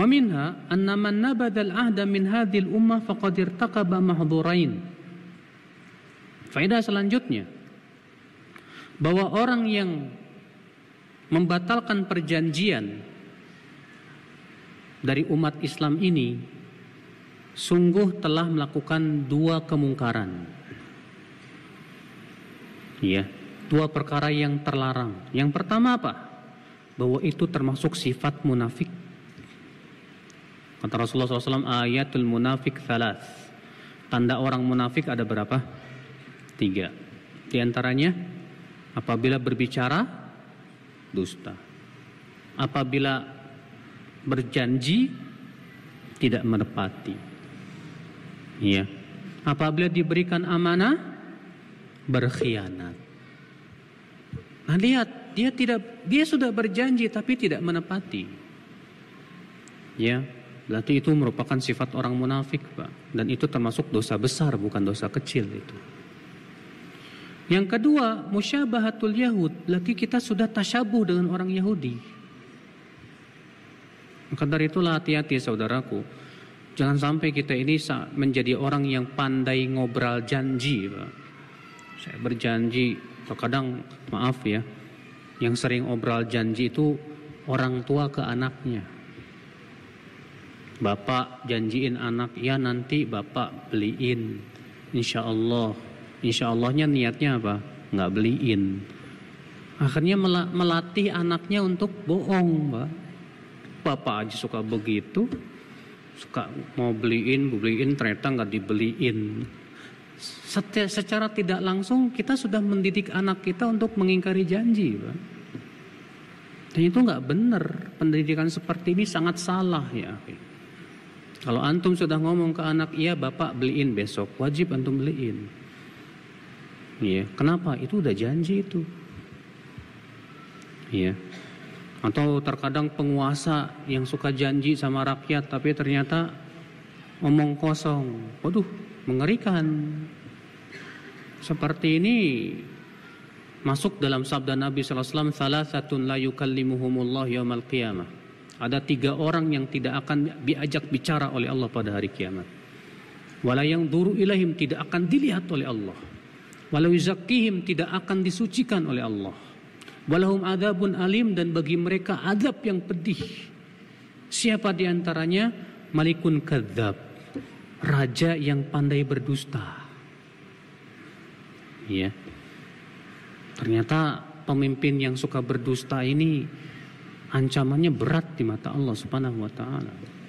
ومنها أن من نبذ العهد من هذه الأمة فقد ارتقب محظورين فإذا selanjutnya bahwa orang yang membatalkan perjanjian dari umat Islam ini sungguh telah melakukan dua kemungkaran. Ya, dua perkara yang terlarang. Yang pertama apa? Bahwa itu termasuk sifat munafik Kata Rasulullah SAW, ayatul munafik thalas. Tanda orang munafik ada berapa? Tiga. Di antaranya, apabila berbicara, dusta. Apabila berjanji, tidak menepati. Iya. Apabila diberikan amanah, berkhianat. Nah lihat, dia tidak dia sudah berjanji tapi tidak menepati. Ya, Berarti itu merupakan sifat orang munafik, Pak. Dan itu termasuk dosa besar, bukan dosa kecil itu. Yang kedua, musyabahatul Yahud. Berarti kita sudah tasyabuh dengan orang Yahudi. Maka dari itulah hati-hati saudaraku. Jangan sampai kita ini menjadi orang yang pandai ngobrol janji, Pak. Saya berjanji, terkadang maaf ya, yang sering obral janji itu orang tua ke anaknya Bapak janjiin anak, ya nanti Bapak beliin. Insya Allah. Insya Allahnya niatnya apa? Nggak beliin. Akhirnya melatih anaknya untuk bohong, Pak. Bapak aja suka begitu. Suka mau beliin, beliin, ternyata nggak dibeliin. Secara, tidak langsung kita sudah mendidik anak kita untuk mengingkari janji, Pak. Dan itu nggak benar. Pendidikan seperti ini sangat salah ya. Kalau antum sudah ngomong ke anak, iya bapak beliin besok, wajib antum beliin. Iya, kenapa? Itu udah janji itu. Iya. Atau terkadang penguasa yang suka janji sama rakyat tapi ternyata ngomong kosong. Waduh, mengerikan. Seperti ini masuk dalam sabda Nabi sallallahu alaihi wasallam, "Salasatun la yukallimuhumullah yaumal qiyamah." Ada tiga orang yang tidak akan diajak bicara oleh Allah pada hari kiamat. Walau yang duru ilahim tidak akan dilihat oleh Allah. Walau zakihim tidak akan disucikan oleh Allah. Walahum adabun alim dan bagi mereka adab yang pedih. Siapa diantaranya? Malikun kadzab. Raja yang pandai berdusta. Ya. Ternyata pemimpin yang suka berdusta ini ancamannya berat di mata Allah Subhanahu wa taala.